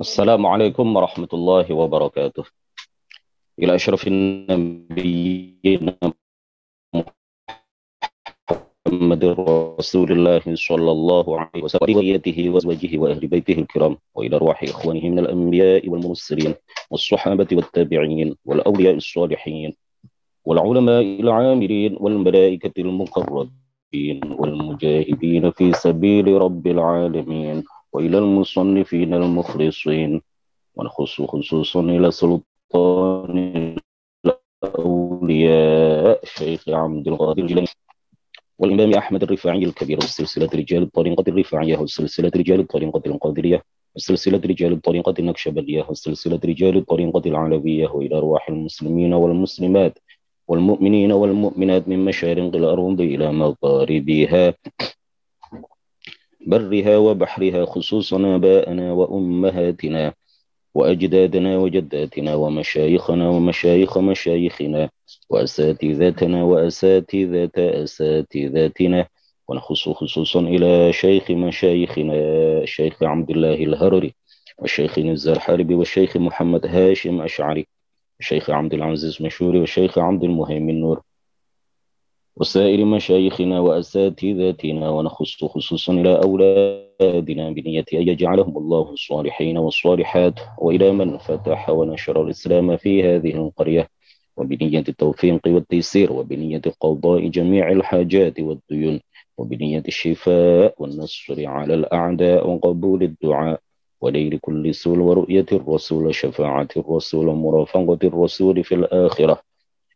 السلام عليكم ورحمة الله وبركاته إلى أشرف النبيين محمد رسول الله صلى الله عليه وسلم وذريته وزوجه وأهل بيته الكرام وإلى أرواح إخوانه من الأنبياء والمرسلين والصحابة والتابعين والأولياء الصالحين والعلماء العاملين والملائكة المقربين والمجاهدين في سبيل رب العالمين وإلى المصنفين المخلصين ونخص خصوصا إلى سلطان الأولياء الشيخ عبد القادر الجليل والإمام أحمد الرفاعي الكبير وسلسلة رجال الطريقة الرفاعية وسلسلة رجال الطريقة القادرية وسلسلة رجال الطريقة النكشبلية وسلسلة رجال الطريقة العلوية وإلى أرواح المسلمين والمسلمات والمؤمنين والمؤمنات من مشارق الأرض إلى مغاربها برها وبحرها خصوصا باءنا وأمهاتنا وأجدادنا وجداتنا ومشايخنا ومشايخ مشايخنا وأساتذتنا وأساتذة أساتذتنا ونخص خصوصا إلى شيخ مشايخنا الشيخ عبد الله الهرري والشيخ نزار حاربي والشيخ محمد هاشم أشعري الشيخ عبد العزيز مشوري والشيخ عبد المهيمن نور وسائر مشايخنا وأساتذتنا ونخص خصوصا إلى أولادنا بنية أن يجعلهم الله الصالحين والصالحات وإلى من فتح ونشر الإسلام في هذه القرية وبنية التوفيق والتيسير وبنية قضاء جميع الحاجات والديون وبنية الشفاء والنصر على الأعداء وقبول الدعاء وليل كل سول ورؤية الرسول شفاعة الرسول ومرافقة الرسول في الآخرة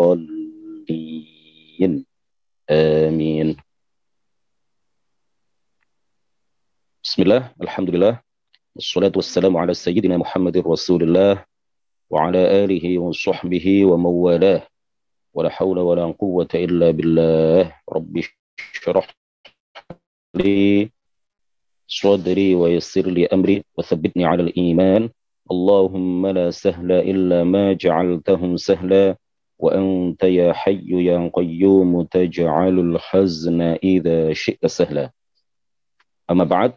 الضالين آمين بسم الله الحمد لله والصلاة والسلام على سيدنا محمد رسول الله وعلى آله وصحبه ومن والاه ولا حول ولا قوة إلا بالله رب اشرح لي صدري ويسر لي أمري وثبتني على الإيمان اللهم لا سهل إلا ما sahla, سهلا وأنت يا حي يا قيوم تجعل الحزن إذا شئت سهلا أما بعد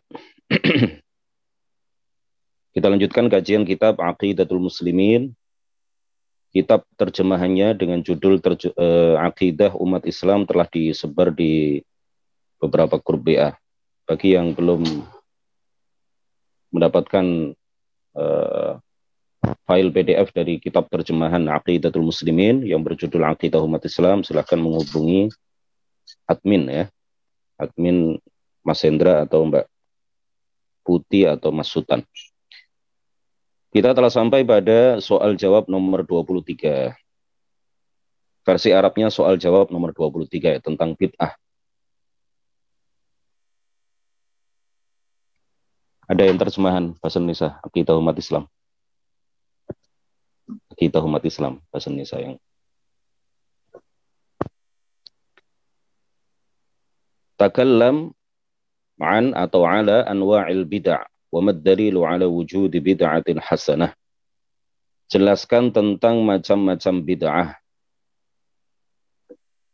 Kita lanjutkan kajian kitab Aqidatul Muslimin. Kitab terjemahannya dengan judul terje, uh, Aqidah Umat Islam telah disebar di beberapa grup BA. Bagi yang belum mendapatkan uh, file PDF dari kitab terjemahan Aqidatul Muslimin yang berjudul Aqidah Umat Islam, silahkan menghubungi admin ya. Admin Mas Hendra atau Mbak Putih atau Mas Sultan. Kita telah sampai pada soal jawab nomor 23. Versi Arabnya soal jawab nomor 23 ya, tentang bid'ah. Ada yang terjemahan bahasa Indonesia, akidah umat Islam. Akidah umat Islam, bahasa Indonesia yang takallam an atau ala anwa'il bid'ah wa mad dalilu ala wujudi bid'atin hasanah jelaskan tentang macam-macam bid'ah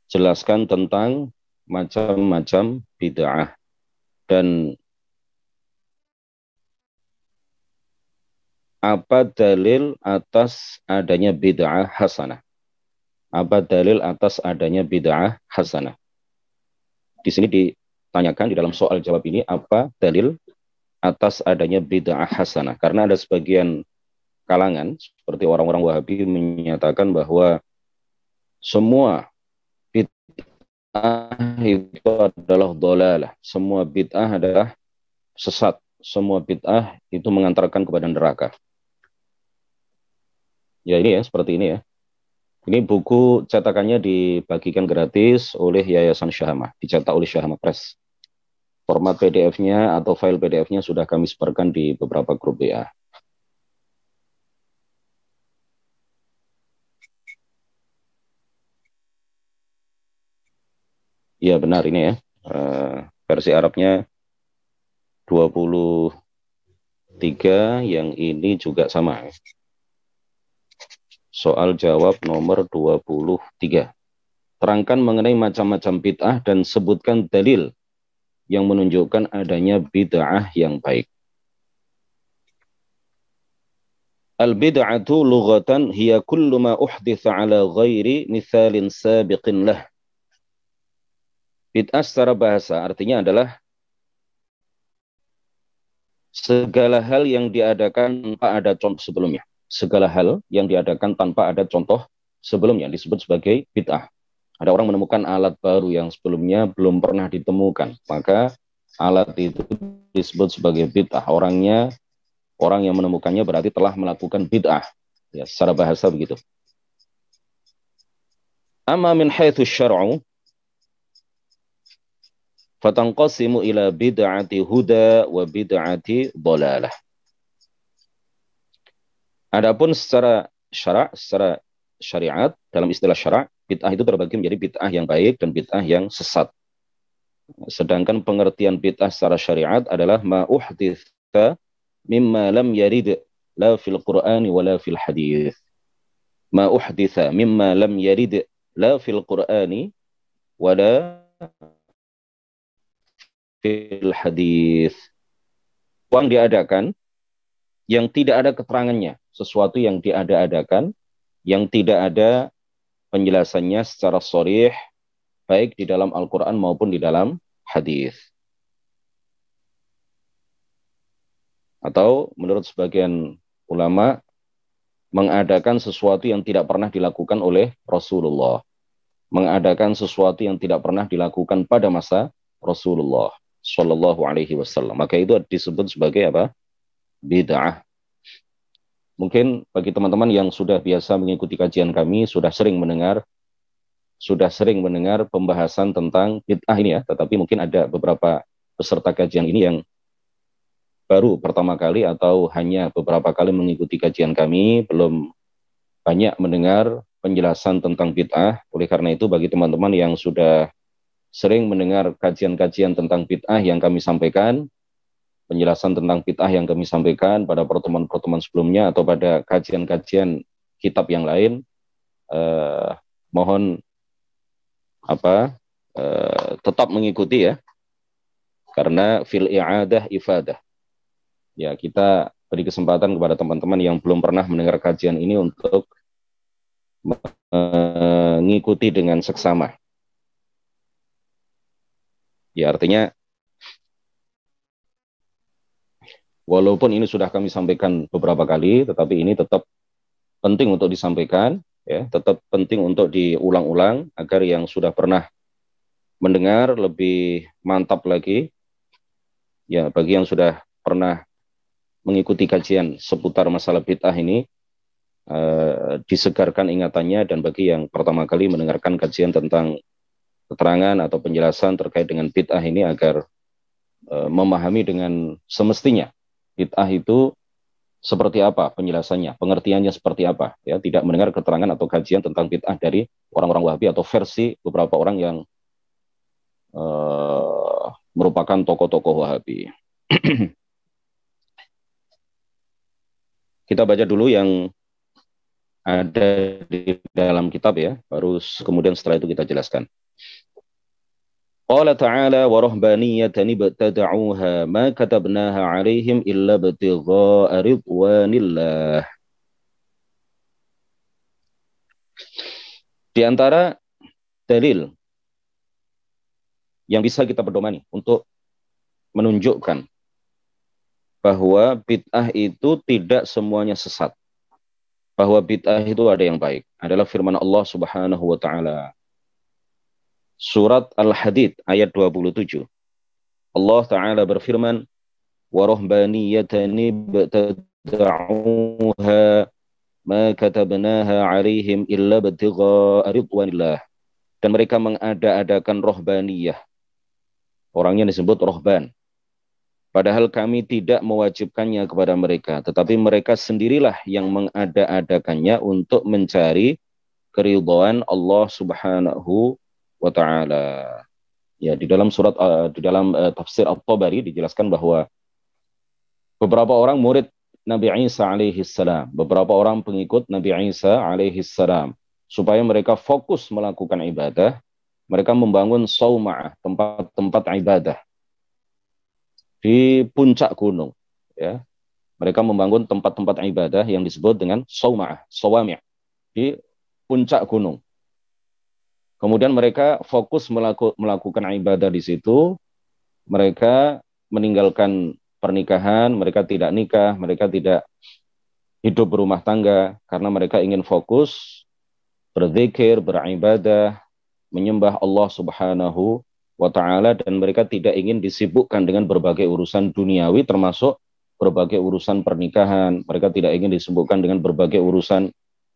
jelaskan tentang macam-macam bid'ah dan apa dalil atas adanya bid'ah hasanah? Apa dalil atas adanya bid'ah hasanah? Di sini ditanyakan di dalam soal jawab ini apa dalil atas adanya bid'ah hasanah? Karena ada sebagian kalangan seperti orang-orang Wahabi menyatakan bahwa semua bid'ah itu adalah dolalah, semua bid'ah adalah sesat, semua bid'ah itu mengantarkan kepada neraka ya ini ya seperti ini ya. Ini buku cetakannya dibagikan gratis oleh Yayasan Syahama, dicetak oleh Syahama Press. Format PDF-nya atau file PDF-nya sudah kami sebarkan di beberapa grup WA. Iya benar ini ya. Eh, versi Arabnya 23 yang ini juga sama soal jawab nomor 23. Terangkan mengenai macam-macam bid'ah dan sebutkan dalil yang menunjukkan adanya bid'ah yang baik. Al bid'atu lughatan hiya kullu ma uhditha ala ghairi mithalin sabiqin lah. Bid'ah secara bahasa artinya adalah segala hal yang diadakan tanpa ada contoh sebelumnya segala hal yang diadakan tanpa ada contoh sebelumnya disebut sebagai bid'ah. Ada orang menemukan alat baru yang sebelumnya belum pernah ditemukan, maka alat itu disebut sebagai bid'ah. Orangnya orang yang menemukannya berarti telah melakukan bid'ah. Ya, secara bahasa begitu. Amma min haitsu syar'u fatanqasimu ila bid'ati huda wa bid'ati dhalalah. Adapun secara syarak, secara syariat dalam istilah syarak, bid'ah itu terbagi menjadi bid'ah yang baik dan bid'ah yang sesat. Sedangkan pengertian bid'ah secara syariat adalah ma'uhditha mimma lam yarid la fil Qur'ani wa la fil hadith. Ma'uhditha mimma lam yarid la fil Qur'ani wa la fil hadith. Uang diadakan yang tidak ada keterangannya sesuatu yang diada-adakan yang tidak ada penjelasannya secara sorih baik di dalam Al-Quran maupun di dalam hadis. Atau menurut sebagian ulama mengadakan sesuatu yang tidak pernah dilakukan oleh Rasulullah. Mengadakan sesuatu yang tidak pernah dilakukan pada masa Rasulullah Shallallahu Alaihi Wasallam. Maka itu disebut sebagai apa? Bid'ah. Mungkin bagi teman-teman yang sudah biasa mengikuti kajian kami, sudah sering mendengar sudah sering mendengar pembahasan tentang bid'ah ini ya, tetapi mungkin ada beberapa peserta kajian ini yang baru pertama kali atau hanya beberapa kali mengikuti kajian kami, belum banyak mendengar penjelasan tentang bid'ah. Oleh karena itu bagi teman-teman yang sudah sering mendengar kajian-kajian tentang bid'ah yang kami sampaikan, penjelasan tentang bid'ah yang kami sampaikan pada pertemuan-pertemuan sebelumnya atau pada kajian-kajian kitab yang lain eh, mohon apa eh, tetap mengikuti ya karena fil i'adah ifadah ya kita beri kesempatan kepada teman-teman yang belum pernah mendengar kajian ini untuk mengikuti dengan seksama ya artinya Walaupun ini sudah kami sampaikan beberapa kali, tetapi ini tetap penting untuk disampaikan, ya, tetap penting untuk diulang-ulang agar yang sudah pernah mendengar lebih mantap lagi. Ya, bagi yang sudah pernah mengikuti kajian seputar masalah bid'ah ini, eh, disegarkan ingatannya dan bagi yang pertama kali mendengarkan kajian tentang keterangan atau penjelasan terkait dengan bid'ah ini agar eh, memahami dengan semestinya bid'ah itu seperti apa penjelasannya, pengertiannya seperti apa, ya tidak mendengar keterangan atau kajian tentang bid'ah dari orang-orang Wahabi atau versi beberapa orang yang uh, merupakan tokoh-tokoh Wahabi. Kita baca dulu yang ada di dalam kitab ya, baru kemudian setelah itu kita jelaskan. Qala ta'ala wa rahbaniyatan ibtada'uha ma katabnaha 'alaihim illa ibtigha'a ridwanillah. Di antara dalil yang bisa kita berdomani untuk menunjukkan bahwa bid'ah itu tidak semuanya sesat. Bahwa bid'ah itu ada yang baik adalah firman Allah Subhanahu wa taala Surat Al-Hadid ayat 27. Allah Ta'ala berfirman, وَرَهْبَانِيَّةً ابْتَدَعُوهَا مَا كَتَبْنَاهَا عَلَيْهِمْ إِلَّا بَتِغَاءَ رِضْوَانِ Dan mereka mengada-adakan rohbaniyah. Orangnya disebut rohban. Padahal kami tidak mewajibkannya kepada mereka. Tetapi mereka sendirilah yang mengada-adakannya untuk mencari keridhaan Allah subhanahu wa taala. Ya, di dalam surat uh, di dalam uh, tafsir At-Tabari dijelaskan bahwa beberapa orang murid Nabi Isa alaihi salam, beberapa orang pengikut Nabi Isa alaihi salam supaya mereka fokus melakukan ibadah, mereka membangun sauma'ah, tempat-tempat ibadah di puncak gunung, ya. Mereka membangun tempat-tempat ibadah yang disebut dengan sauma'ah, sawami' di puncak gunung. Kemudian mereka fokus melaku, melakukan ibadah di situ. Mereka meninggalkan pernikahan, mereka tidak nikah, mereka tidak hidup berumah tangga karena mereka ingin fokus berzikir, beribadah, menyembah Allah Subhanahu wa taala dan mereka tidak ingin disibukkan dengan berbagai urusan duniawi termasuk berbagai urusan pernikahan. Mereka tidak ingin disibukkan dengan berbagai urusan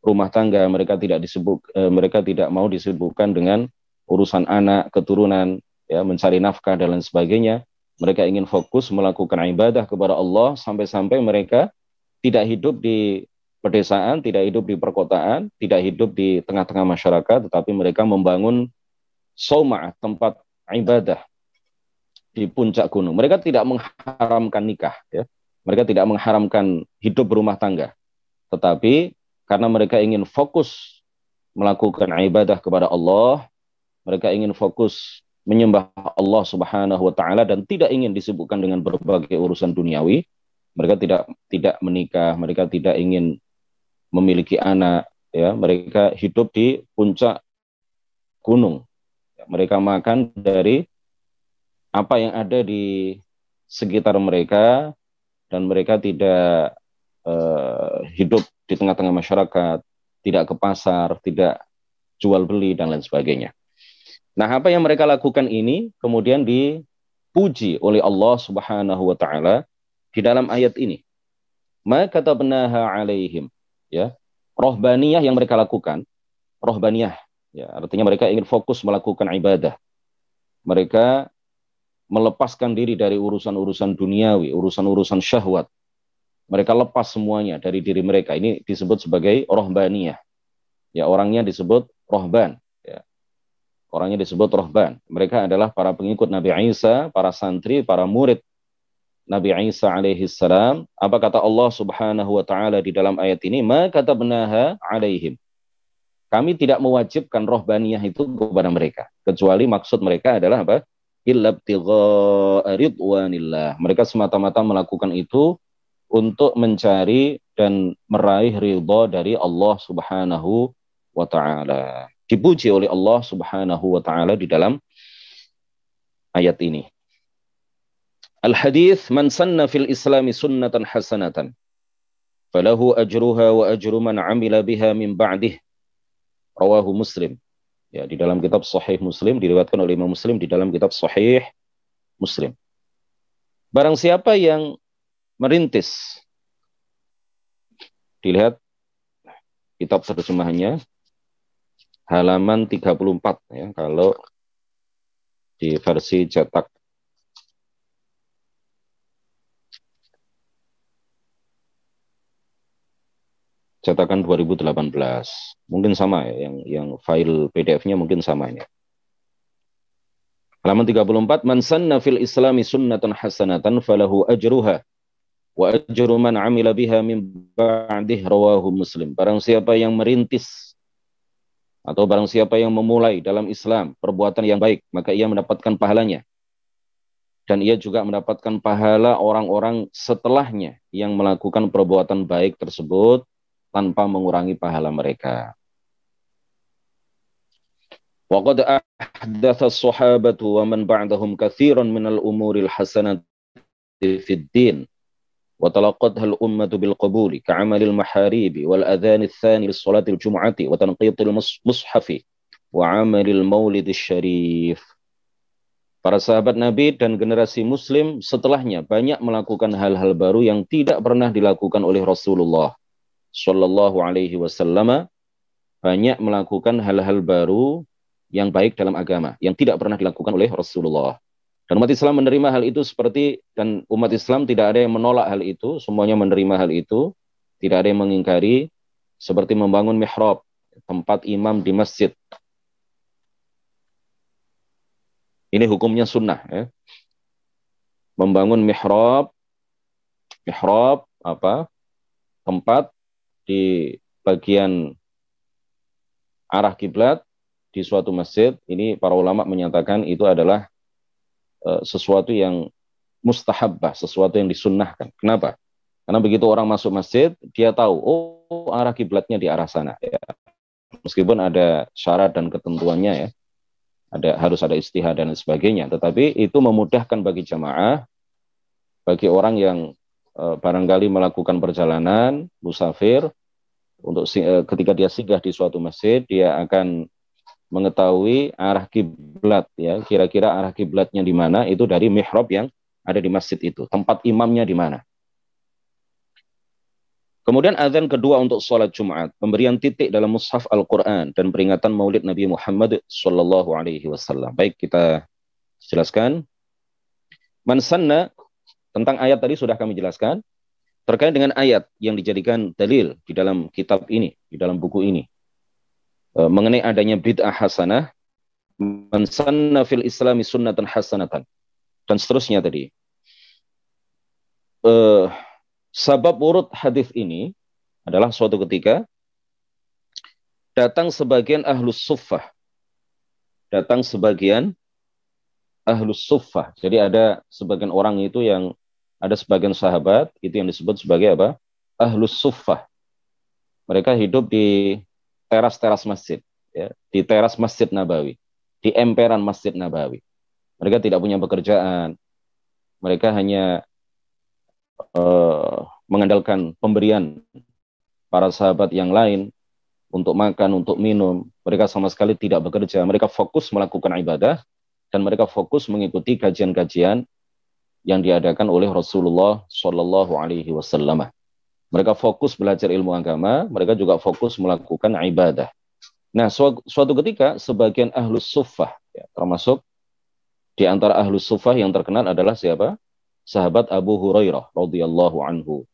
rumah tangga, mereka tidak disebut eh, mereka tidak mau disibukkan dengan urusan anak, keturunan, ya mencari nafkah dan lain sebagainya. Mereka ingin fokus melakukan ibadah kepada Allah sampai-sampai mereka tidak hidup di pedesaan, tidak hidup di perkotaan, tidak hidup di tengah-tengah masyarakat, tetapi mereka membangun soma tempat ibadah di puncak gunung. Mereka tidak mengharamkan nikah, ya. Mereka tidak mengharamkan hidup berumah tangga, tetapi karena mereka ingin fokus melakukan ibadah kepada Allah, mereka ingin fokus menyembah Allah Subhanahu wa taala dan tidak ingin disibukkan dengan berbagai urusan duniawi. Mereka tidak tidak menikah, mereka tidak ingin memiliki anak, ya, mereka hidup di puncak gunung. Mereka makan dari apa yang ada di sekitar mereka dan mereka tidak uh, hidup di tengah-tengah masyarakat, tidak ke pasar, tidak jual beli dan lain sebagainya. Nah, apa yang mereka lakukan ini kemudian dipuji oleh Allah Subhanahu wa taala di dalam ayat ini. Ma katabnaha alaihim, ya. Rohbaniyah yang mereka lakukan, rohbaniyah, ya, artinya mereka ingin fokus melakukan ibadah. Mereka melepaskan diri dari urusan-urusan duniawi, urusan-urusan syahwat, mereka lepas semuanya dari diri mereka. Ini disebut sebagai rohbaniyah. Ya, orangnya disebut rohban. Ya. Orangnya disebut rohban. Mereka adalah para pengikut Nabi Isa, para santri, para murid Nabi Isa alaihi salam. Apa kata Allah subhanahu wa ta'ala di dalam ayat ini? Ma kata benaha alaihim. Kami tidak mewajibkan rohbaniyah itu kepada mereka. Kecuali maksud mereka adalah apa? Illabtigha ridwanillah. Mereka semata-mata melakukan itu untuk mencari dan meraih ridho dari Allah Subhanahu wa taala. Dipuji oleh Allah Subhanahu wa taala di dalam ayat ini. Al hadis man sanna fil islami sunnatan hasanatan falahu ajruha wa ajru man amila biha min ba'dih rawahu muslim ya di dalam kitab sahih muslim diriwayatkan oleh Imam Muslim di dalam kitab sahih muslim barang siapa yang merintis. Dilihat kitab terjemahannya halaman 34 ya kalau di versi cetak cetakan 2018. Mungkin sama ya yang yang file PDF-nya mungkin sama ini. Halaman 34 man nafil fil islami sunnatan hasanatan falahu ajruha wa ajru man amila biha min ba'dih rawahu muslim barang siapa yang merintis atau barang siapa yang memulai dalam Islam perbuatan yang baik maka ia mendapatkan pahalanya dan ia juga mendapatkan pahala orang-orang setelahnya yang melakukan perbuatan baik tersebut tanpa mengurangi pahala mereka as-sahabatu wa man ba'dahum katsiran minal umuril hasanati fid din وتلقتها الأمة بالقبول كعمل المحاريب والأذان الثاني للصلاة الجمعة وتنقيط المصحف وعمل المولد الشريف Para sahabat Nabi dan generasi Muslim setelahnya banyak melakukan hal-hal baru yang tidak pernah dilakukan oleh Rasulullah Shallallahu Alaihi Wasallam. Banyak melakukan hal-hal baru yang baik dalam agama yang tidak pernah dilakukan oleh Rasulullah. Dan umat Islam menerima hal itu seperti dan umat Islam tidak ada yang menolak hal itu, semuanya menerima hal itu, tidak ada yang mengingkari seperti membangun mihrab, tempat imam di masjid. Ini hukumnya sunnah ya. Membangun mihrab mihrab apa? tempat di bagian arah kiblat di suatu masjid, ini para ulama menyatakan itu adalah Eh, sesuatu yang mustahabbah, sesuatu yang disunnahkan. Kenapa? Karena begitu orang masuk masjid, dia tahu, oh arah kiblatnya di arah sana. Ya. Meskipun ada syarat dan ketentuannya ya, ada harus ada istihad dan sebagainya. Tetapi itu memudahkan bagi jamaah, bagi orang yang e, barangkali melakukan perjalanan, musafir, untuk e, ketika dia singgah di suatu masjid, dia akan mengetahui arah kiblat ya kira-kira arah kiblatnya di mana itu dari mihrab yang ada di masjid itu tempat imamnya di mana kemudian azan kedua untuk sholat Jumat pemberian titik dalam mushaf Al-Qur'an dan peringatan Maulid Nabi Muhammad sallallahu alaihi wasallam baik kita jelaskan mansana tentang ayat tadi sudah kami jelaskan terkait dengan ayat yang dijadikan dalil di dalam kitab ini di dalam buku ini Eh, mengenai adanya bid'ah hasanah mansanna fil islami sunnatan hasanatan dan seterusnya tadi. Uh, sabab urut hadis ini adalah suatu ketika datang sebagian ahlus suffah. Datang sebagian ahlus suffah. Jadi ada sebagian orang itu yang ada sebagian sahabat itu yang disebut sebagai apa? Ahlus suffah. Mereka hidup di teras-teras masjid, ya, di teras masjid Nabawi, di emperan masjid Nabawi. Mereka tidak punya pekerjaan, mereka hanya uh, mengandalkan pemberian para sahabat yang lain untuk makan, untuk minum. Mereka sama sekali tidak bekerja. Mereka fokus melakukan ibadah dan mereka fokus mengikuti kajian-kajian yang diadakan oleh Rasulullah Shallallahu Alaihi Wasallam. Mereka fokus belajar ilmu agama, mereka juga fokus melakukan ibadah. Nah, suatu ketika sebagian ahlus sufah, ya, termasuk di antara ahlus sufah yang terkenal adalah siapa? Sahabat Abu Hurairah radhiyallahu anhu.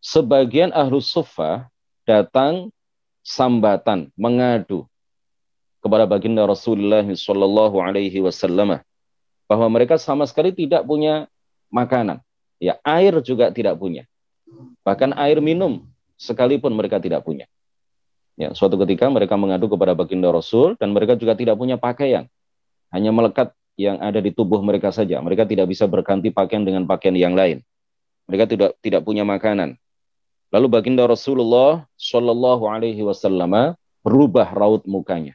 Sebagian ahlus sufah datang sambatan, mengadu kepada baginda Rasulullah Shallallahu Alaihi Wasallam bahwa mereka sama sekali tidak punya makanan, ya air juga tidak punya. Bahkan air minum sekalipun mereka tidak punya. Ya, suatu ketika mereka mengadu kepada baginda Rasul dan mereka juga tidak punya pakaian. Hanya melekat yang ada di tubuh mereka saja. Mereka tidak bisa berganti pakaian dengan pakaian yang lain. Mereka tidak tidak punya makanan. Lalu baginda Rasulullah Shallallahu Alaihi Wasallam berubah raut mukanya.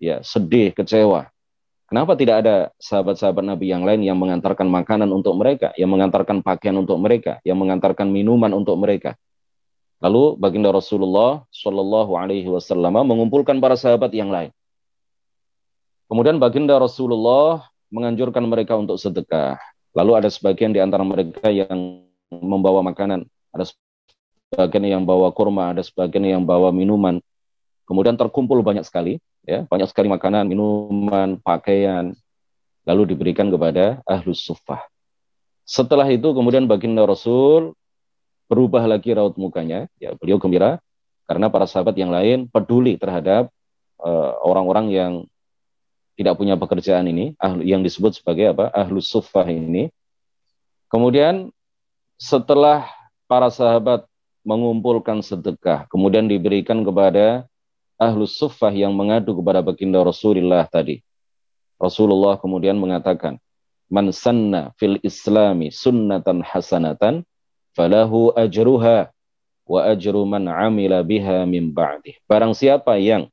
Ya, sedih, kecewa. Kenapa tidak ada sahabat-sahabat Nabi yang lain yang mengantarkan makanan untuk mereka, yang mengantarkan pakaian untuk mereka, yang mengantarkan minuman untuk mereka? Lalu baginda Rasulullah Shallallahu Alaihi Wasallam mengumpulkan para sahabat yang lain. Kemudian baginda Rasulullah menganjurkan mereka untuk sedekah. Lalu ada sebagian di antara mereka yang membawa makanan, ada sebagian yang bawa kurma, ada sebagian yang bawa minuman. Kemudian terkumpul banyak sekali ya banyak sekali makanan, minuman, pakaian lalu diberikan kepada ahlus sufah. Setelah itu kemudian baginda Rasul berubah lagi raut mukanya, ya beliau gembira karena para sahabat yang lain peduli terhadap eh, orang-orang uh, yang tidak punya pekerjaan ini, ahlu, yang disebut sebagai apa? ahlus sufah ini. Kemudian setelah para sahabat mengumpulkan sedekah, kemudian diberikan kepada ahlus Sufah yang mengadu kepada baginda Rasulullah tadi. Rasulullah kemudian mengatakan, Man sanna fil islami sunnatan hasanatan, falahu ajruha wa ajru man amila biha min ba'dih. Barang siapa yang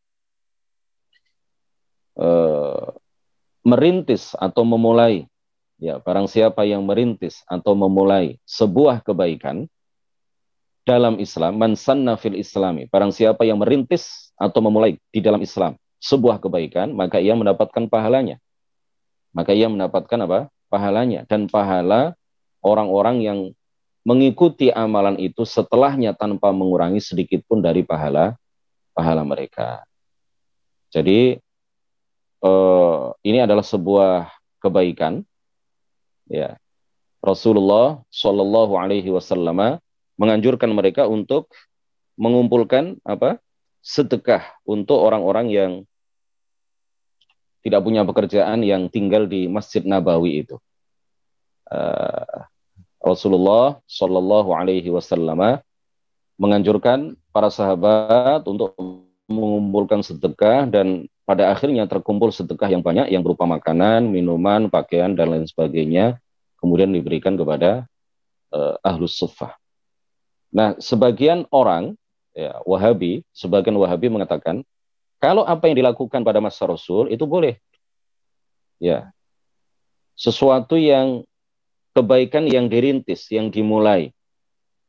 uh, merintis atau memulai, ya barang siapa yang merintis atau memulai sebuah kebaikan, dalam Islam, man sanna fil islami, barang siapa yang merintis atau memulai di dalam Islam sebuah kebaikan, maka ia mendapatkan pahalanya. Maka ia mendapatkan apa? Pahalanya. Dan pahala orang-orang yang mengikuti amalan itu setelahnya tanpa mengurangi sedikit pun dari pahala pahala mereka. Jadi eh, ini adalah sebuah kebaikan. Ya, Rasulullah Shallallahu Alaihi Wasallam menganjurkan mereka untuk mengumpulkan apa sedekah untuk orang-orang yang tidak punya pekerjaan yang tinggal di Masjid Nabawi itu. Uh, Rasulullah Shallallahu Alaihi Wasallam menganjurkan para sahabat untuk mengumpulkan sedekah dan pada akhirnya terkumpul sedekah yang banyak yang berupa makanan, minuman, pakaian dan lain sebagainya kemudian diberikan kepada uh, ahlus sufah. Nah, sebagian orang ya, Wahabi, sebagian Wahabi mengatakan kalau apa yang dilakukan pada masa Rasul itu boleh. Ya. Sesuatu yang kebaikan yang dirintis, yang dimulai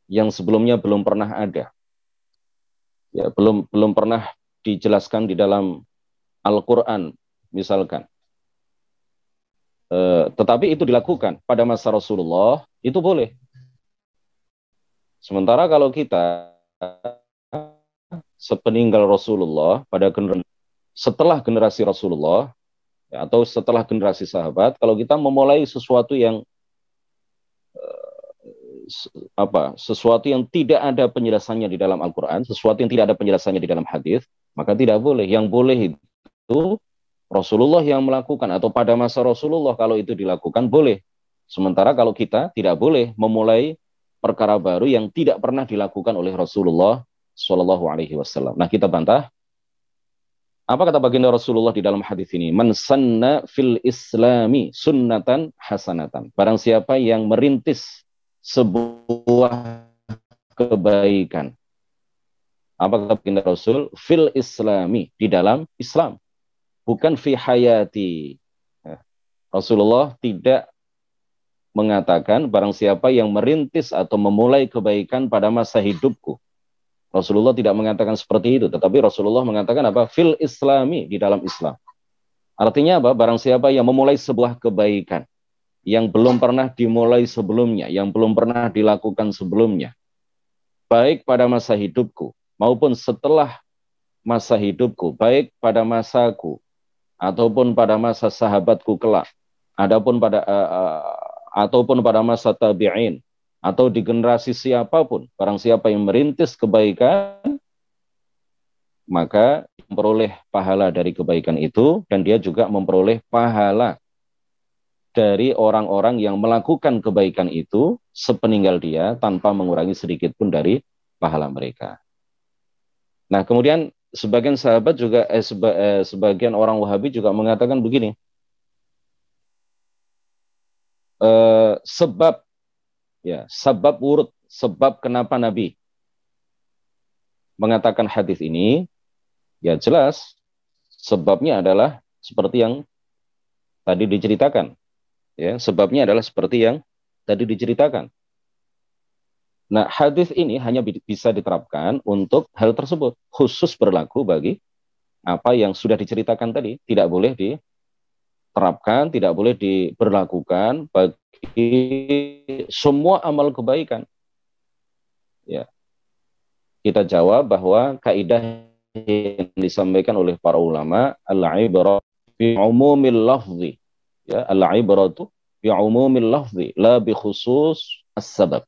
yang sebelumnya belum pernah ada. Ya, belum belum pernah dijelaskan di dalam Al-Qur'an misalkan. E, tetapi itu dilakukan pada masa Rasulullah itu boleh Sementara kalau kita sepeninggal Rasulullah pada generasi setelah generasi Rasulullah ya, atau setelah generasi sahabat, kalau kita memulai sesuatu yang eh, apa sesuatu yang tidak ada penjelasannya di dalam Al-Quran, sesuatu yang tidak ada penjelasannya di dalam hadis, maka tidak boleh. Yang boleh itu Rasulullah yang melakukan atau pada masa Rasulullah kalau itu dilakukan boleh. Sementara kalau kita tidak boleh memulai perkara baru yang tidak pernah dilakukan oleh Rasulullah Shallallahu Alaihi Wasallam. Nah kita bantah. Apa kata baginda Rasulullah di dalam hadis ini? Man fil islami sunnatan hasanatan. Barang siapa yang merintis sebuah kebaikan. Apa kata baginda Rasul? Fil islami, di dalam Islam. Bukan fi hayati. Eh, Rasulullah tidak mengatakan barang siapa yang merintis atau memulai kebaikan pada masa hidupku. Rasulullah tidak mengatakan seperti itu, tetapi Rasulullah mengatakan apa? Fil islami, di dalam Islam. Artinya apa? Barang siapa yang memulai sebuah kebaikan yang belum pernah dimulai sebelumnya, yang belum pernah dilakukan sebelumnya, baik pada masa hidupku maupun setelah masa hidupku, baik pada masaku ataupun pada masa sahabatku kelak, adapun pada uh, uh, ataupun pada masa tabi'in atau di generasi siapapun. Barang siapa yang merintis kebaikan, maka memperoleh pahala dari kebaikan itu dan dia juga memperoleh pahala dari orang-orang yang melakukan kebaikan itu sepeninggal dia tanpa mengurangi sedikit pun dari pahala mereka. Nah, kemudian sebagian sahabat juga eh, eh sebagian orang Wahabi juga mengatakan begini, Eh, sebab ya sebab urut sebab kenapa Nabi mengatakan hadis ini ya jelas sebabnya adalah seperti yang tadi diceritakan ya sebabnya adalah seperti yang tadi diceritakan nah hadis ini hanya bisa diterapkan untuk hal tersebut khusus berlaku bagi apa yang sudah diceritakan tadi tidak boleh di terapkan, tidak boleh diberlakukan bagi semua amal kebaikan. Ya. Kita jawab bahwa kaidah yang disampaikan oleh para ulama al-ibrah bi umumil lafzi. Ya, al-ibratu bi umumil lafzi la bi khusus as-sabab.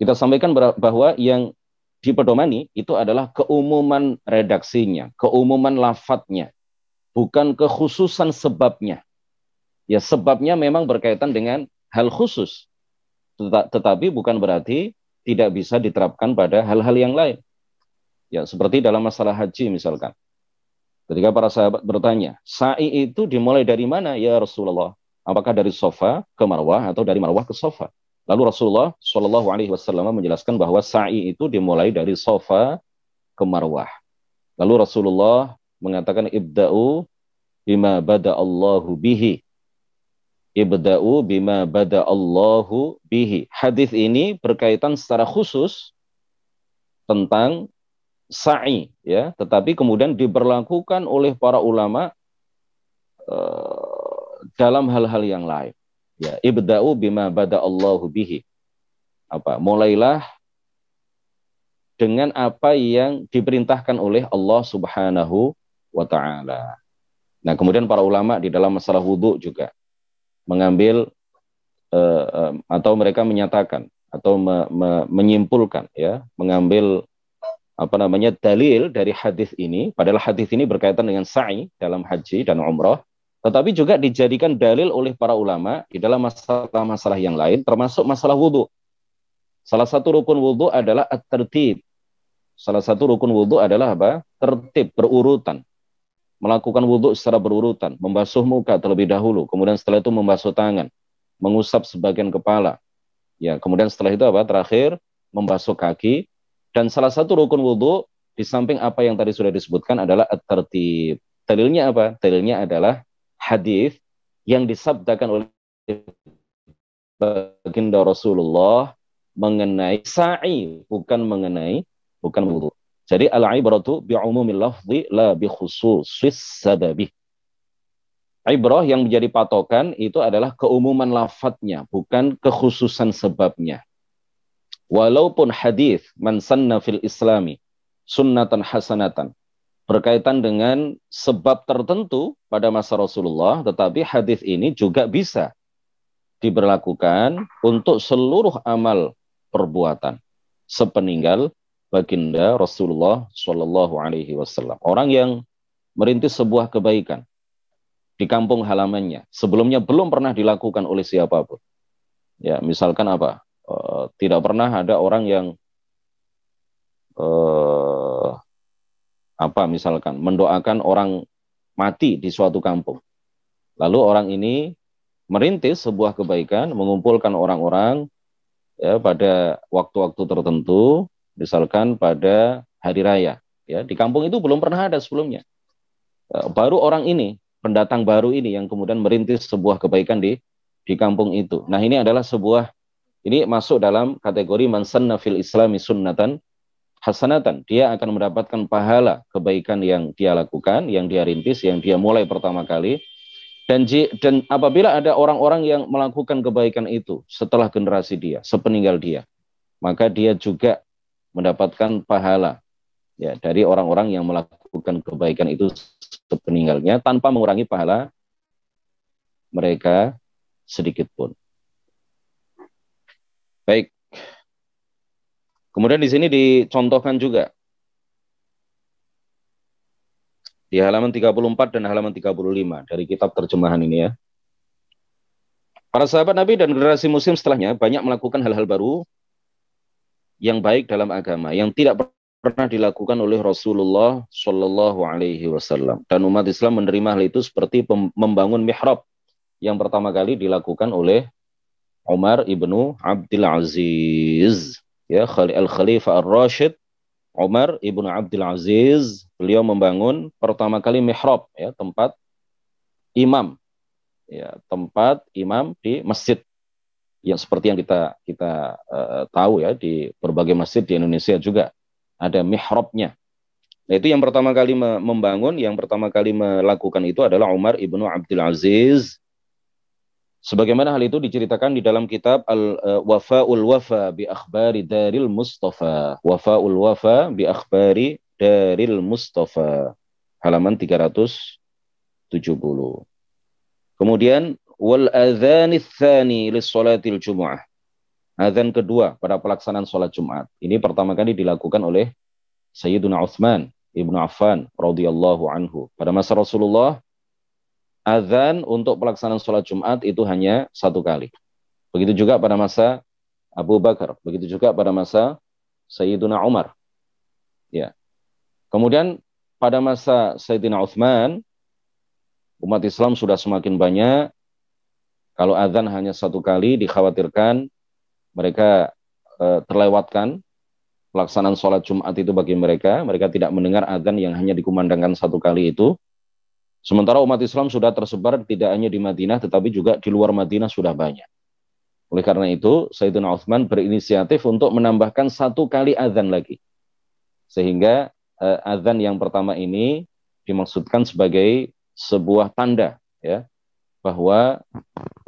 Kita sampaikan bahwa yang dipedomani itu adalah keumuman redaksinya, keumuman lafadznya, bukan kekhususan sebabnya. Ya sebabnya memang berkaitan dengan hal khusus. Tetapi bukan berarti tidak bisa diterapkan pada hal-hal yang lain. Ya seperti dalam masalah haji misalkan. Ketika para sahabat bertanya, sa'i itu dimulai dari mana ya Rasulullah? Apakah dari sofa ke marwah atau dari marwah ke sofa? Lalu Rasulullah Shallallahu Alaihi Wasallam menjelaskan bahwa sa'i itu dimulai dari sofa ke marwah. Lalu Rasulullah mengatakan ibda'u bima bada Allahu bihi ibda'u bima bada Allahu bihi. Hadis ini berkaitan secara khusus tentang sa'i ya, tetapi kemudian diberlakukan oleh para ulama uh, dalam hal-hal yang lain. Ya, ibda'u bima bada Allahu bihi. Apa? Mulailah dengan apa yang diperintahkan oleh Allah Subhanahu wa taala. Nah, kemudian para ulama di dalam masalah wudhu juga mengambil uh, uh, atau mereka menyatakan atau me, me, menyimpulkan ya mengambil apa namanya dalil dari hadis ini padahal hadis ini berkaitan dengan sa'i dalam haji dan umroh tetapi juga dijadikan dalil oleh para ulama di dalam masalah-masalah yang lain termasuk masalah wudhu salah satu rukun wudhu adalah tertib salah satu rukun wudhu adalah apa tertib berurutan melakukan wudhu secara berurutan, membasuh muka terlebih dahulu, kemudian setelah itu membasuh tangan, mengusap sebagian kepala. Ya, kemudian setelah itu apa? Terakhir membasuh kaki dan salah satu rukun wudhu di samping apa yang tadi sudah disebutkan adalah tertib. Dalilnya apa? Dalilnya adalah hadis yang disabdakan oleh baginda Rasulullah mengenai sa'i bukan mengenai bukan wudhu. Jadi al-ibratu bi'umumil lafzi la bi khususis sababi. Ibrah yang menjadi patokan itu adalah keumuman lafadznya, bukan kekhususan sebabnya. Walaupun hadis man sanna fil islami sunnatan hasanatan berkaitan dengan sebab tertentu pada masa Rasulullah, tetapi hadis ini juga bisa diberlakukan untuk seluruh amal perbuatan sepeninggal baginda Rasulullah Shallallahu Alaihi Wasallam. Orang yang merintis sebuah kebaikan di kampung halamannya, sebelumnya belum pernah dilakukan oleh siapapun. Ya, misalkan apa? E, tidak pernah ada orang yang e, apa misalkan mendoakan orang mati di suatu kampung. Lalu orang ini merintis sebuah kebaikan, mengumpulkan orang-orang ya pada waktu-waktu tertentu misalkan pada hari raya ya di kampung itu belum pernah ada sebelumnya e, baru orang ini pendatang baru ini yang kemudian merintis sebuah kebaikan di di kampung itu nah ini adalah sebuah ini masuk dalam kategori mansan fil islami sunnatan hasanatan dia akan mendapatkan pahala kebaikan yang dia lakukan yang dia rintis yang dia mulai pertama kali dan dan apabila ada orang-orang yang melakukan kebaikan itu setelah generasi dia sepeninggal dia maka dia juga mendapatkan pahala ya dari orang-orang yang melakukan kebaikan itu sepeninggalnya tanpa mengurangi pahala mereka sedikit pun. Baik. Kemudian di sini dicontohkan juga di halaman 34 dan halaman 35 dari kitab terjemahan ini ya. Para sahabat Nabi dan generasi muslim setelahnya banyak melakukan hal-hal baru yang baik dalam agama yang tidak pernah dilakukan oleh Rasulullah Shallallahu Alaihi Wasallam dan umat Islam menerima hal itu seperti membangun mihrab yang pertama kali dilakukan oleh Umar ibnu Abdul Aziz ya Al Khalifah Ar Rashid Umar ibnu Abdul Aziz beliau membangun pertama kali mihrab ya tempat imam ya tempat imam di masjid yang seperti yang kita kita uh, tahu ya di berbagai masjid di Indonesia juga ada mihrabnya. Nah, itu yang pertama kali membangun, yang pertama kali melakukan itu adalah Umar ibnu Abdul Aziz. Sebagaimana hal itu diceritakan di dalam kitab Al eh, Wafaul Wafa bi Akhbari Daril Mustafa. Wafaul Wafa bi Akhbari Daril Mustafa. Halaman 370. Kemudian wal adzan tsani li salatil jumu'ah. Adzan kedua pada pelaksanaan sholat Jumat. Ini pertama kali dilakukan oleh Sayyiduna Utsman Ibnu Affan radhiyallahu anhu. Pada masa Rasulullah azan untuk pelaksanaan sholat Jumat itu hanya satu kali. Begitu juga pada masa Abu Bakar, begitu juga pada masa Sayyiduna Umar. Ya. Kemudian pada masa Sayyidina Uthman, umat Islam sudah semakin banyak, kalau azan hanya satu kali dikhawatirkan mereka e, terlewatkan pelaksanaan sholat Jumat itu bagi mereka. Mereka tidak mendengar azan yang hanya dikumandangkan satu kali itu. Sementara umat Islam sudah tersebar tidak hanya di Madinah tetapi juga di luar Madinah sudah banyak. Oleh karena itu, Sayyidina Uthman berinisiatif untuk menambahkan satu kali azan lagi. Sehingga e, azan yang pertama ini dimaksudkan sebagai sebuah tanda ya bahwa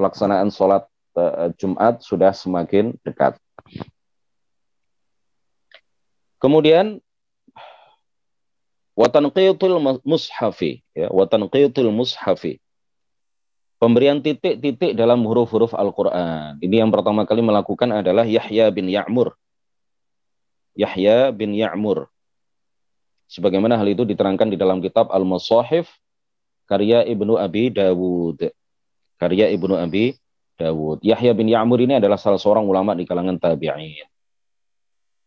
pelaksanaan sholat uh, Jumat sudah semakin dekat. Kemudian watanqiyatul mushafi ya watanqiyatul mushafi pemberian titik-titik dalam huruf-huruf Al-Qur'an. Ini yang pertama kali melakukan adalah Yahya bin Ya'mur. Yahya bin Ya'mur. Sebagaimana hal itu diterangkan di dalam kitab Al-Masahif karya Ibnu Abi Dawud karya Ibnu Abi Dawud. Yahya bin Ya'mur ini adalah salah seorang ulama di kalangan tabi'in.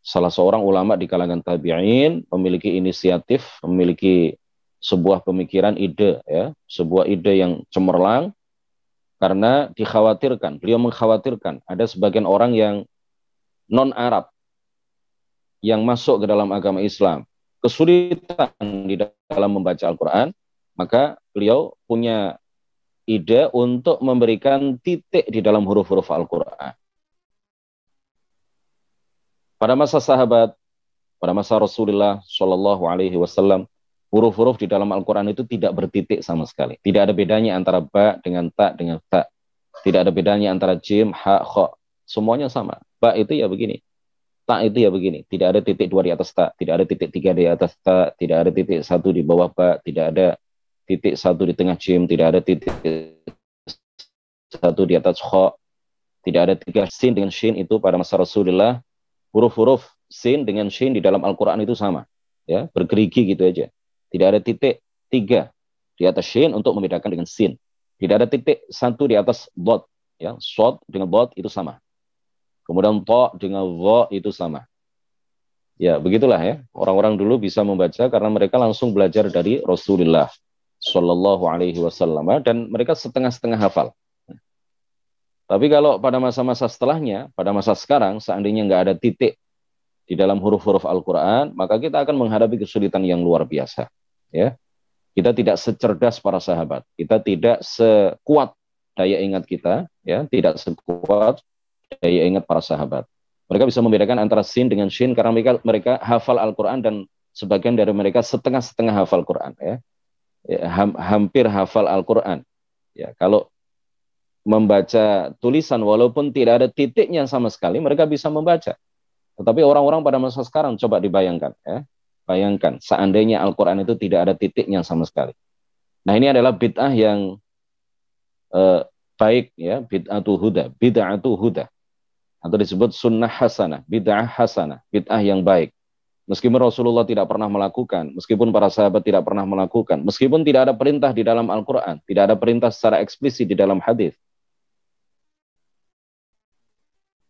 Salah seorang ulama di kalangan tabi'in memiliki inisiatif, memiliki sebuah pemikiran ide ya, sebuah ide yang cemerlang karena dikhawatirkan, beliau mengkhawatirkan ada sebagian orang yang non Arab yang masuk ke dalam agama Islam kesulitan di dalam membaca Al-Quran, maka beliau punya ide untuk memberikan titik di dalam huruf-huruf Al-Quran. Pada masa sahabat, pada masa Rasulullah Shallallahu Alaihi Wasallam, huruf-huruf di dalam Al-Quran itu tidak bertitik sama sekali. Tidak ada bedanya antara ba dengan ta dengan ta. Tidak ada bedanya antara jim, ha, kho. Semuanya sama. Ba itu ya begini. Ta itu ya begini. Tidak ada titik dua di atas ta. Tidak ada titik tiga di atas ta. Tidak ada titik satu di bawah ba. Tidak ada titik satu di tengah jim, tidak ada titik satu di atas kho, tidak ada tiga sin dengan sin itu pada masa Rasulullah. Huruf-huruf sin dengan sin di dalam Al-Quran itu sama. ya Bergerigi gitu aja. Tidak ada titik tiga di atas sin untuk membedakan dengan sin. Tidak ada titik satu di atas bot Ya, sod dengan bot itu sama. Kemudian to dengan wo itu sama. Ya, begitulah ya. Orang-orang dulu bisa membaca karena mereka langsung belajar dari Rasulullah Shallallahu Alaihi Wasallam ya, dan mereka setengah-setengah hafal. Tapi kalau pada masa-masa setelahnya, pada masa sekarang, seandainya nggak ada titik di dalam huruf-huruf Al-Quran, maka kita akan menghadapi kesulitan yang luar biasa. Ya, kita tidak secerdas para sahabat, kita tidak sekuat daya ingat kita, ya, tidak sekuat daya ingat para sahabat. Mereka bisa membedakan antara sin dengan shin karena mereka mereka hafal Al-Quran dan sebagian dari mereka setengah-setengah hafal Quran. Ya ya, hampir hafal Al-Quran. Ya, kalau membaca tulisan walaupun tidak ada titiknya sama sekali, mereka bisa membaca. Tetapi orang-orang pada masa sekarang coba dibayangkan, ya. bayangkan seandainya Al-Quran itu tidak ada titiknya sama sekali. Nah ini adalah bid'ah yang eh, baik ya, bid'atu huda, bid'atu huda atau disebut sunnah hasanah, bid'ah hasanah, bid'ah yang baik. Meskipun Rasulullah tidak pernah melakukan, meskipun para sahabat tidak pernah melakukan, meskipun tidak ada perintah di dalam Al-Quran, tidak ada perintah secara eksplisit di dalam hadis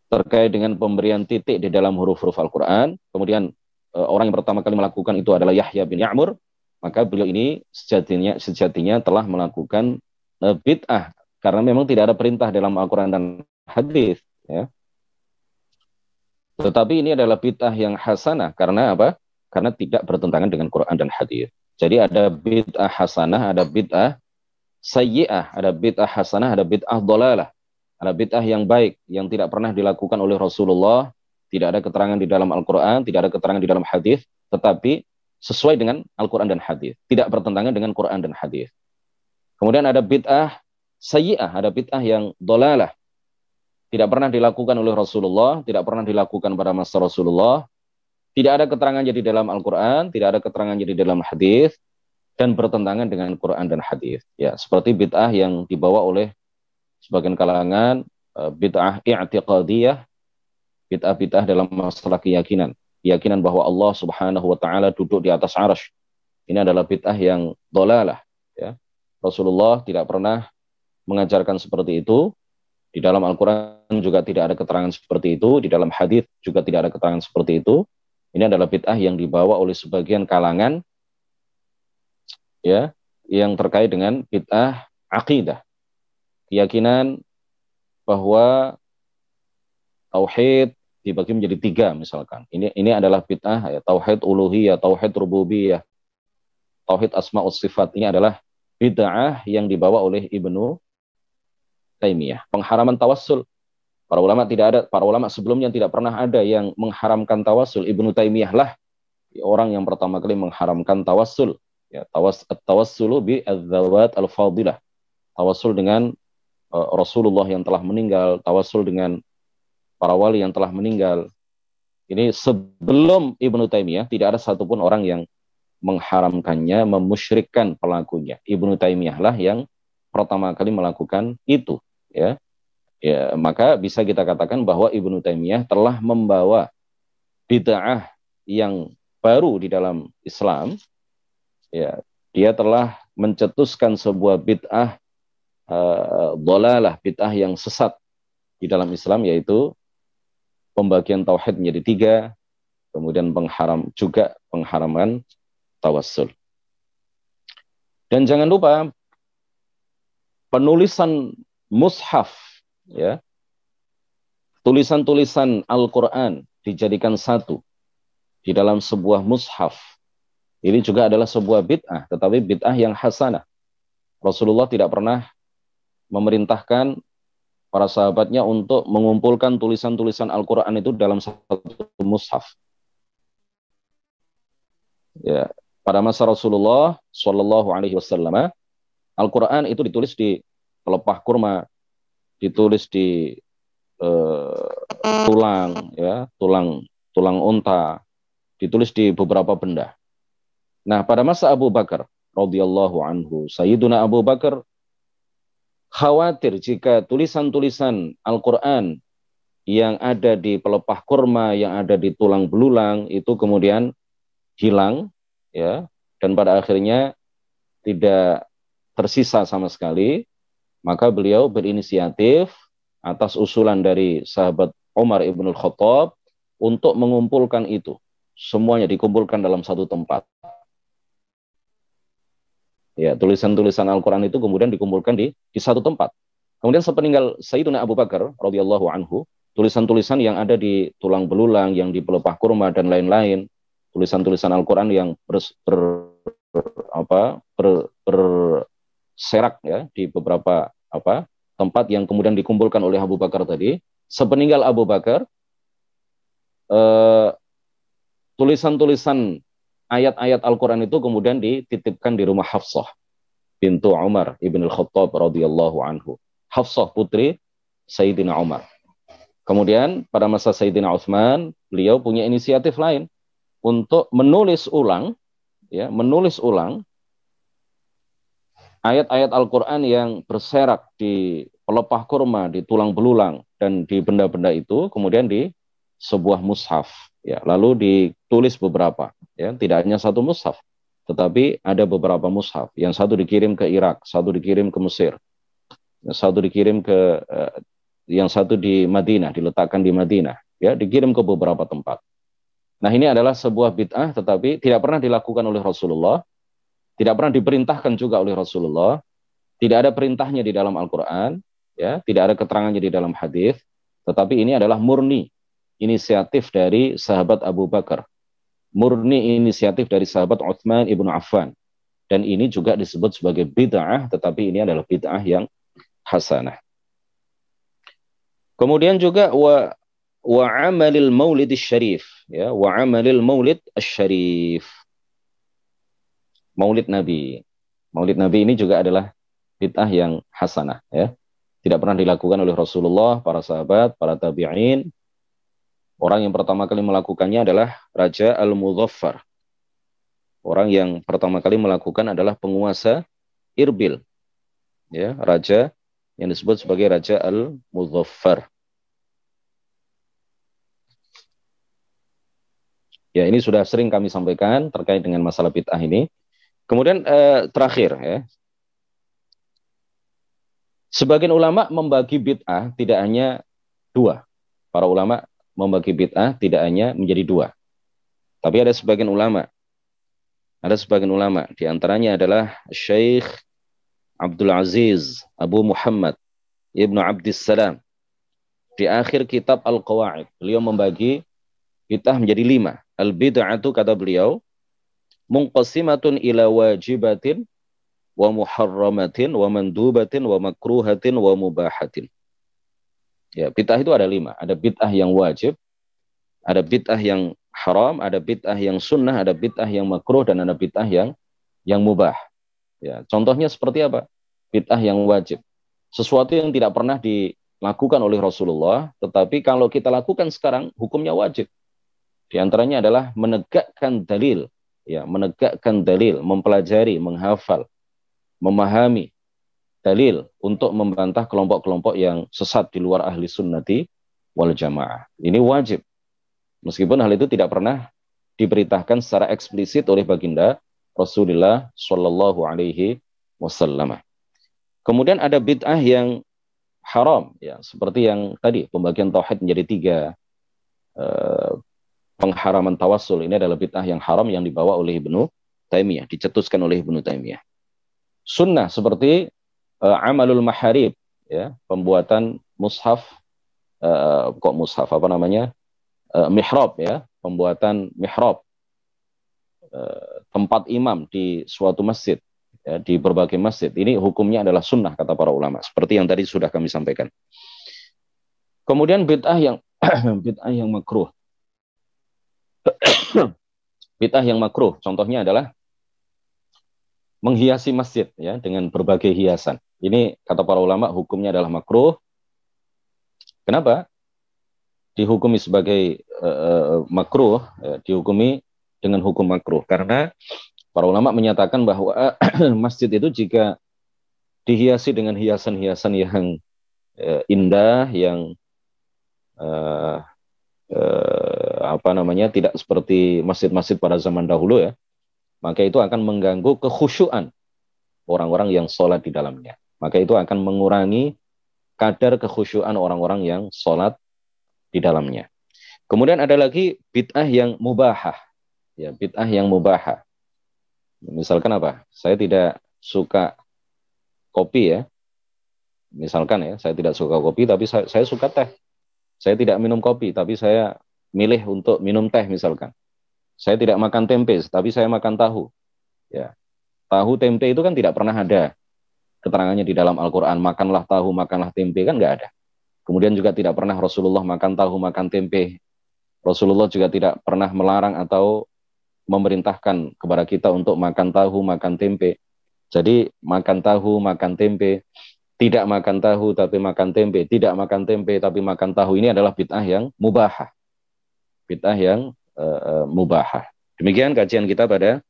terkait dengan pemberian titik di dalam huruf-huruf Al-Quran, kemudian e, orang yang pertama kali melakukan itu adalah Yahya bin Ya'mur, maka beliau ini sejatinya sejatinya telah melakukan e, bid'ah karena memang tidak ada perintah dalam Al-Quran dan hadis ya tetapi ini adalah bid'ah yang hasanah karena apa? Karena tidak bertentangan dengan Quran dan hadis. Jadi ada bid'ah hasanah, ada bid'ah sayyi'ah, ada bid'ah hasanah, ada bid'ah dolalah. Ada bid'ah yang baik, yang tidak pernah dilakukan oleh Rasulullah, tidak ada keterangan di dalam Al-Quran, tidak ada keterangan di dalam hadis, tetapi sesuai dengan Al-Quran dan hadis, tidak bertentangan dengan Quran dan hadis. Kemudian ada bid'ah sayyi'ah, ada bid'ah yang dolalah. Tidak pernah dilakukan oleh Rasulullah, tidak pernah dilakukan pada masa Rasulullah. Tidak ada keterangan jadi dalam Al-Quran, tidak ada keterangan jadi dalam hadis dan bertentangan dengan Quran dan hadis. Ya, seperti bid'ah yang dibawa oleh sebagian kalangan eh, bid'ah i'tiqadiyah, bid'ah-bid'ah dalam masalah keyakinan. Keyakinan bahwa Allah Subhanahu wa taala duduk di atas aras. Ini adalah bid'ah yang dolalah. Ya. Rasulullah tidak pernah mengajarkan seperti itu. Di dalam Al-Quran juga tidak ada keterangan seperti itu, di dalam hadis juga tidak ada keterangan seperti itu. Ini adalah bid'ah yang dibawa oleh sebagian kalangan ya yang terkait dengan bid'ah aqidah Keyakinan bahwa tauhid dibagi menjadi tiga misalkan. Ini ini adalah bid'ah ya, tauhid uluhiyah, tauhid rububiyah, tauhid asma sifat. Ini adalah bid'ah yang dibawa oleh Ibnu Taimiyah. Pengharaman tawassul. Para ulama tidak ada, para ulama sebelumnya tidak pernah ada yang mengharamkan tawassul. Ibnu Taimiyah lah ya, orang yang pertama kali mengharamkan tawassul. Ya, tawas tawassulu bi adzawat al-fadilah. Tawassul dengan uh, Rasulullah yang telah meninggal, tawassul dengan para wali yang telah meninggal. Ini sebelum Ibnu Taimiyah tidak ada satupun orang yang mengharamkannya, memusyrikkan pelakunya. Ibnu Taimiyah lah yang pertama kali melakukan itu ya ya maka bisa kita katakan bahwa Ibnu Taimiyah telah membawa bid'ah yang baru di dalam Islam ya dia telah mencetuskan sebuah bid'ah uh, bid'ah yang sesat di dalam Islam yaitu pembagian tauhid menjadi tiga kemudian pengharam juga pengharaman tawassul dan jangan lupa penulisan mushaf ya tulisan-tulisan Al-Qur'an dijadikan satu di dalam sebuah mushaf ini juga adalah sebuah bid'ah tetapi bid'ah yang hasanah Rasulullah tidak pernah memerintahkan para sahabatnya untuk mengumpulkan tulisan-tulisan Al-Qur'an itu dalam satu mushaf ya pada masa Rasulullah Shallallahu alaihi wasallam Al-Qur'an itu ditulis di pelepah kurma ditulis di eh, tulang ya tulang tulang unta ditulis di beberapa benda. Nah pada masa Abu Bakar radhiyallahu anhu Sayyiduna Abu Bakar khawatir jika tulisan-tulisan Al-Quran yang ada di pelepah kurma, yang ada di tulang belulang itu kemudian hilang, ya, dan pada akhirnya tidak tersisa sama sekali. Maka beliau berinisiatif atas usulan dari sahabat Umar ibn Khattab untuk mengumpulkan itu. Semuanya dikumpulkan dalam satu tempat. Ya, tulisan-tulisan Al-Quran itu kemudian dikumpulkan di, di satu tempat. Kemudian sepeninggal Sayyiduna Abu Bakar radhiyallahu anhu, tulisan-tulisan yang ada di tulang belulang, yang di pelepah kurma dan lain-lain, tulisan-tulisan Al-Quran yang ber, ber, apa ber, ber Serak ya di beberapa apa tempat yang kemudian dikumpulkan oleh Abu Bakar tadi. Sepeninggal Abu Bakar, tulisan eh, tulisan-tulisan ayat-ayat Al-Quran itu kemudian dititipkan di rumah Hafsah pintu Umar ibn al-Khattab radhiyallahu anhu. Hafsah putri Sayyidina Umar. Kemudian pada masa Sayyidina Utsman, beliau punya inisiatif lain untuk menulis ulang ya, menulis ulang ayat-ayat Al-Quran yang berserak di pelepah kurma, di tulang belulang, dan di benda-benda itu, kemudian di sebuah mushaf. Ya, lalu ditulis beberapa. Ya, tidak hanya satu mushaf, tetapi ada beberapa mushaf. Yang satu dikirim ke Irak, satu dikirim ke Mesir, yang satu dikirim ke eh, yang satu di Madinah, diletakkan di Madinah. Ya, dikirim ke beberapa tempat. Nah, ini adalah sebuah bid'ah, tetapi tidak pernah dilakukan oleh Rasulullah tidak pernah diperintahkan juga oleh Rasulullah. Tidak ada perintahnya di dalam Al-Quran. Ya, tidak ada keterangannya di dalam hadis. Tetapi ini adalah murni inisiatif dari sahabat Abu Bakar. Murni inisiatif dari sahabat Uthman ibnu Affan. Dan ini juga disebut sebagai bid'ah, tetapi ini adalah bid'ah yang hasanah. Kemudian juga wa wa amalil maulid syarif ya wa amalil maulid syarif Maulid Nabi. Maulid Nabi ini juga adalah bid'ah yang hasanah ya. Tidak pernah dilakukan oleh Rasulullah, para sahabat, para tabi'in. Orang yang pertama kali melakukannya adalah Raja Al-Mudhaffar. Orang yang pertama kali melakukan adalah penguasa Irbil. Ya, raja yang disebut sebagai Raja Al-Mudhaffar. Ya, ini sudah sering kami sampaikan terkait dengan masalah bid'ah ini. Kemudian eh, terakhir ya. Sebagian ulama membagi bid'ah tidak hanya dua. Para ulama membagi bid'ah tidak hanya menjadi dua. Tapi ada sebagian ulama. Ada sebagian ulama. Di antaranya adalah Syekh Abdul Aziz Abu Muhammad Ibnu Abdissalam. Di akhir kitab Al-Qawa'id. Beliau membagi bid'ah menjadi lima. al itu kata beliau munqasimatun ila wajibatin wa muharramatin wa mandubatin wa makruhatin wa mubahatin. Ya, bid'ah itu ada lima. Ada bid'ah yang wajib, ada bid'ah yang haram, ada bid'ah yang sunnah, ada bid'ah yang makruh, dan ada bid'ah yang yang mubah. Ya, contohnya seperti apa? Bid'ah yang wajib. Sesuatu yang tidak pernah dilakukan oleh Rasulullah, tetapi kalau kita lakukan sekarang, hukumnya wajib. Di antaranya adalah menegakkan dalil ya menegakkan dalil, mempelajari, menghafal, memahami dalil untuk membantah kelompok-kelompok yang sesat di luar ahli sunnati wal jamaah. Ini wajib. Meskipun hal itu tidak pernah diperintahkan secara eksplisit oleh baginda Rasulullah Shallallahu Alaihi Wasallam. Kemudian ada bid'ah yang haram, ya seperti yang tadi pembagian tauhid menjadi tiga, eh, pengharaman tawasul ini adalah bid'ah yang haram yang dibawa oleh Ibnu Taimiyah, dicetuskan oleh Ibnu Taimiyah. Sunnah seperti uh, amalul maharib, ya, pembuatan mushaf uh, kok mushaf apa namanya? Uh, mihrab ya, pembuatan mihrab. Uh, tempat imam di suatu masjid, ya, di berbagai masjid. Ini hukumnya adalah sunnah kata para ulama, seperti yang tadi sudah kami sampaikan. Kemudian bid'ah yang bid'ah yang makruh bid'ah hmm. yang makruh contohnya adalah menghiasi masjid ya dengan berbagai hiasan. Ini kata para ulama hukumnya adalah makruh. Kenapa? Dihukumi sebagai uh, makruh, uh, dihukumi dengan hukum makruh karena para ulama menyatakan bahwa masjid itu jika dihiasi dengan hiasan-hiasan yang uh, indah, yang uh, eh, apa namanya tidak seperti masjid-masjid pada zaman dahulu ya maka itu akan mengganggu kekhusyuan orang-orang yang sholat di dalamnya maka itu akan mengurangi kadar kekhusyuan orang-orang yang sholat di dalamnya kemudian ada lagi bid'ah yang mubahah ya bid'ah yang mubahah misalkan apa saya tidak suka kopi ya misalkan ya saya tidak suka kopi tapi saya, saya suka teh saya tidak minum kopi, tapi saya milih untuk minum teh misalkan. Saya tidak makan tempe, tapi saya makan tahu. Ya. Tahu tempe itu kan tidak pernah ada keterangannya di dalam Al-Qur'an, makanlah tahu, makanlah tempe kan nggak ada. Kemudian juga tidak pernah Rasulullah makan tahu, makan tempe. Rasulullah juga tidak pernah melarang atau memerintahkan kepada kita untuk makan tahu, makan tempe. Jadi makan tahu, makan tempe tidak makan tahu tapi makan tempe, tidak makan tempe tapi makan tahu ini adalah bid'ah yang mubah, Bid'ah yang uh, mubahah. Demikian kajian kita pada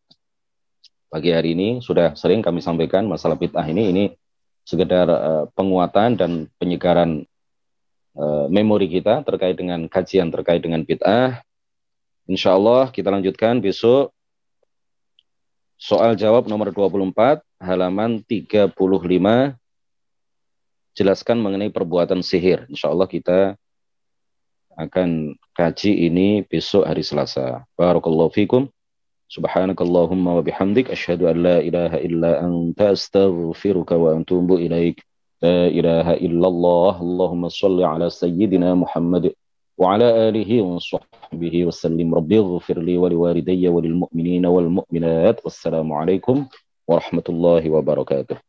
pagi hari ini sudah sering kami sampaikan masalah bid'ah ini ini sekedar uh, penguatan dan penyegaran uh, memori kita terkait dengan kajian terkait dengan bid'ah. Insya Allah kita lanjutkan besok soal jawab nomor 24 halaman 35 jelaskan mengenai perbuatan sihir. Insya Allah kita akan kaji ini besok hari Selasa. Barakallahu fikum. Subhanakallahumma wa bihamdik asyhadu an la ilaha illa anta astaghfiruka wa antubu ilaik. La ilaha illallah. Allahumma shalli ala sayyidina Muhammad wa ala alihi wa sahbihi wa sallim. Rabbi ighfir li wa liwalidayya wa lil mu'minina wal mu'minat. Wassalamu alaikum warahmatullahi wabarakatuh.